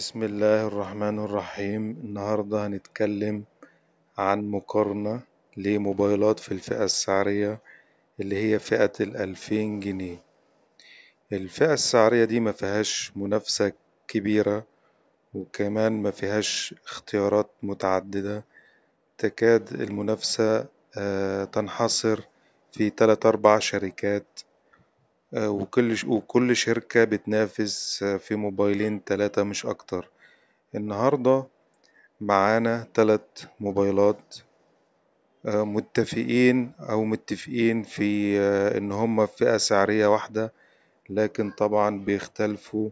بسم الله الرحمن الرحيم النهاردة هنتكلم عن مقارنة لموبايلات في الفئة السعرية اللي هي فئة الألفين جنيه الفئة السعرية دي ما فيهاش منافسة كبيرة وكمان ما فيهاش اختيارات متعددة تكاد المنافسة آه، تنحصر في تلات أربع شركات وكل ش- وكل شركة بتنافس آه، في موبايلين تلاتة مش أكتر النهاردة معانا تلات موبايلات آه، متفقين أو متفقين في آه، إن هما فئة سعرية واحدة لكن طبعا بيختلفوا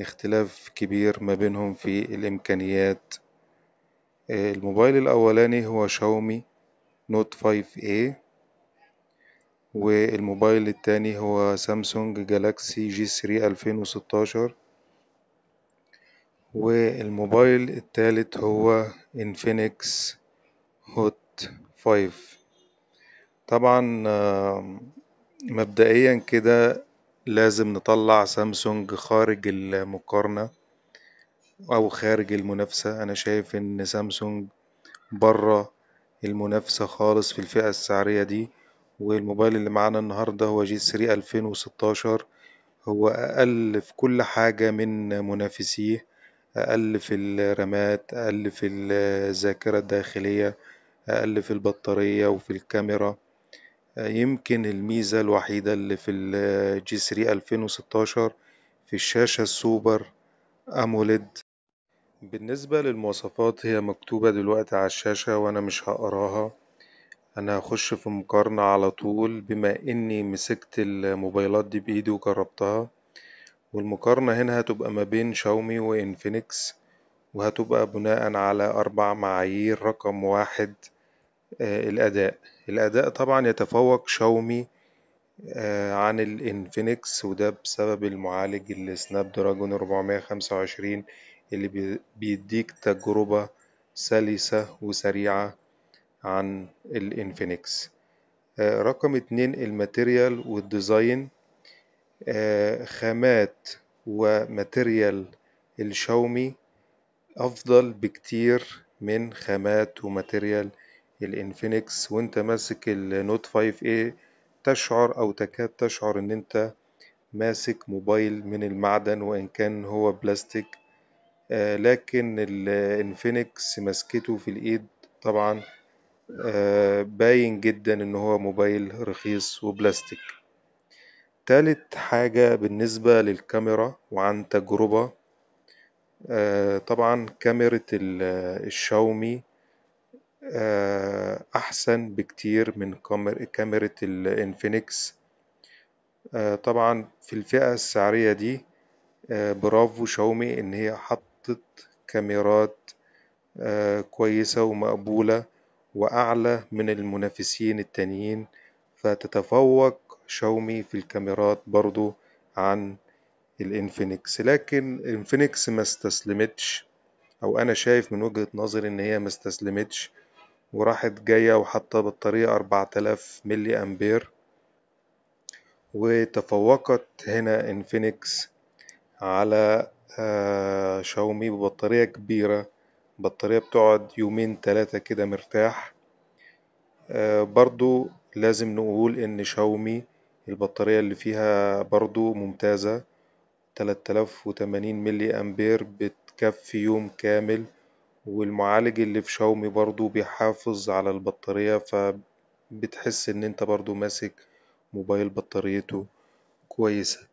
اختلاف كبير ما بينهم في الإمكانيات الموبايل الأولاني هو شاومي نوت 5A والموبايل التاني هو سامسونج جالاكسي جي 3 2016 والموبايل التالت هو انفينكس هوت 5 طبعا مبدئيا كده لازم نطلع سامسونج خارج المقارنة أو خارج المنافسة أنا شايف إن سامسونج برة المنافسة خالص في الفئة السعرية دي والموبايل اللي معانا النهاردة هو جي 3 2016 هو أقل في كل حاجة من منافسيه أقل في الرامات أقل في الذاكرة الداخلية أقل في البطارية وفي الكاميرا يمكن الميزة الوحيدة اللي في الجي 3 2016 في الشاشة السوبر أموليد بالنسبة للمواصفات هي مكتوبة دلوقتي على الشاشة وأنا مش هقراها أنا هخش في مقارنة على طول بما إني مسكت الموبايلات دي بإيدي وجربتها والمقارنة هنا هتبقى ما بين شاومي وإنفينكس وهتبقى بناء على أربع معايير رقم واحد آه الأداء الأداء طبعا يتفوق شاومي آه عن الإنفينكس وده بسبب المعالج السناب دراجون 425 اللي بيديك تجربة سلسة وسريعة عن الانفينكس آه، رقم اتنين الماتيريال والديزاين آه، خامات وماتيريال الشاومي أفضل بكتير من خامات وماتيريال الانفينكس وانت ماسك النوت 5A تشعر أو تكاد تشعر إن أنت ماسك موبايل من المعدن وإن كان هو بلاستيك آه، لكن الانفينكس مسكته في الإيد طبعا آه، باين جدا ان هو موبايل رخيص وبلاستيك تالت حاجة بالنسبة للكاميرا وعن تجربة آه، طبعا كاميرا الشاومي آه، أحسن بكتير من كاميرا الانفينكس طبعا في الفئة السعرية دي برافو شاومي إن هي حطت كاميرات كويسة ومقبولة وأعلى من المنافسين التانيين فتتفوق شاومي في الكاميرات برضو عن الانفينكس لكن الانفينكس ما استسلمتش او انا شايف من وجهة نظري ان هي ما استسلمتش وراحت جاية وحاطة بطارية 4000 ملي امبير وتفوقت هنا انفينكس على آه، شاومي ببطارية كبيرة بطارية بتقعد يومين تلاتة كده مرتاح آه، برضو لازم نقول ان شاومي البطارية اللي فيها برضو ممتازة 3080 ملي امبير بتكفي يوم كامل والمعالج اللي في شاومي برضو بيحافظ على البطارية فبتحس ان انت برضو ماسك موبايل بطاريته كويسة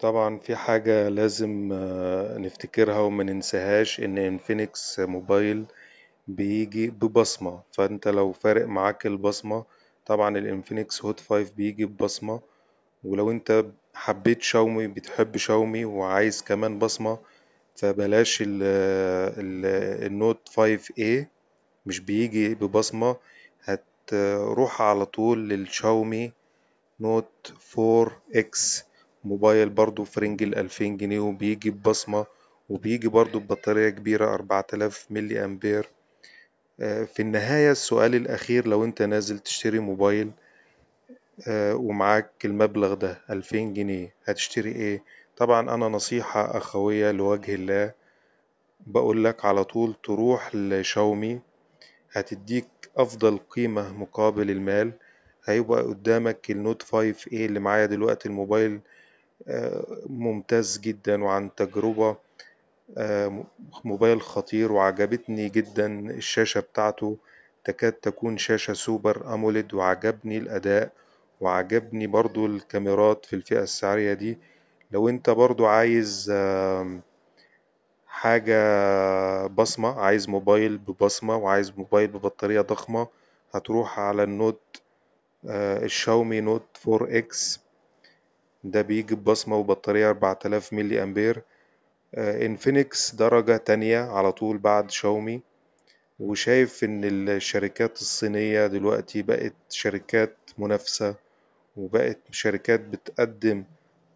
طبعا في حاجة لازم آه، نفتكرها وما ننساهاش ان انفينكس موبايل بيجي ببصمة فأنت لو فارق معاك البصمة طبعا الانفينكس هوت 5 بيجي ببصمة ولو انت حبيت شاومي بتحب شاومي وعايز كمان بصمة فبلاش ال الـ النوت 5A مش بيجي ببصمة هتروح على طول للشاومي نوت 4 اكس موبايل برضو فرنج الالفين جنيه وبيجي ببصمة وبيجي برضو ببطارية كبيرة الاف ملي أمبير آه، في النهاية السؤال الأخير لو أنت نازل تشتري موبايل آه، ومعاك المبلغ ده ألفين جنيه هتشتري إيه؟ طبعا أنا نصيحة أخوية لوجه الله بقول لك على طول تروح لشاومي هتديك أفضل قيمة مقابل المال هيبقى قدامك النوت 5 ايه اللي معايا دلوقتي الموبايل آه، ممتاز جدا وعن تجربة آه، موبايل خطير وعجبتني جدا الشاشة بتاعته تكاد تكون شاشة سوبر أموليد وعجبني الأداء وعجبني برضو الكاميرات في الفئة السعرية دي لو انت برضو عايز حاجة بصمة عايز موبايل ببصمة وعايز موبايل ببطارية ضخمة هتروح على النوت آه، الشاومي نوت 4 اكس ده بيجي ببصمة وبطارية 4000 ملي امبير آه، انفينكس درجة تانية على طول بعد شاومي وشايف ان الشركات الصينية دلوقتي بقت شركات منافسة وبقت شركات بتقدم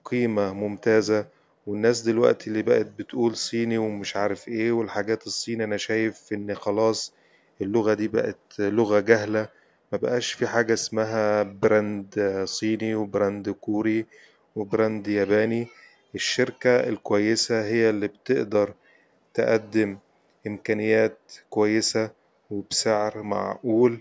قيمة ممتازة والناس دلوقتي اللي بقت بتقول صيني ومش عارف ايه والحاجات الصيني انا شايف ان خلاص اللغة دي بقت لغة جهلة مبقاش في حاجة اسمها براند صيني وبراند كوري وبراند ياباني الشركة الكويسة هي اللي بتقدر تقدم إمكانيات كويسة وبسعر معقول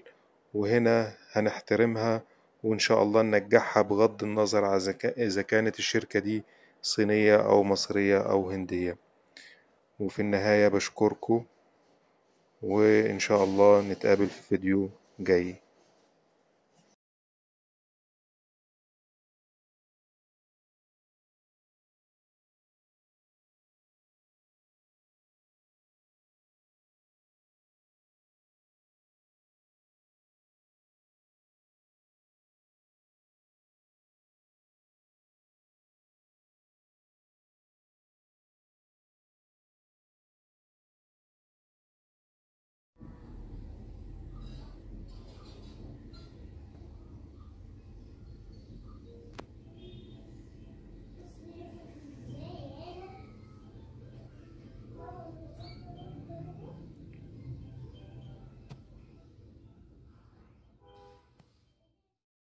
وهنا هنحترمها وإن شاء الله ننجحها بغض النظر إذا كانت الشركة دي صينية أو مصرية أو هندية وفي النهاية بشكركم وإن شاء الله نتقابل في فيديو جاي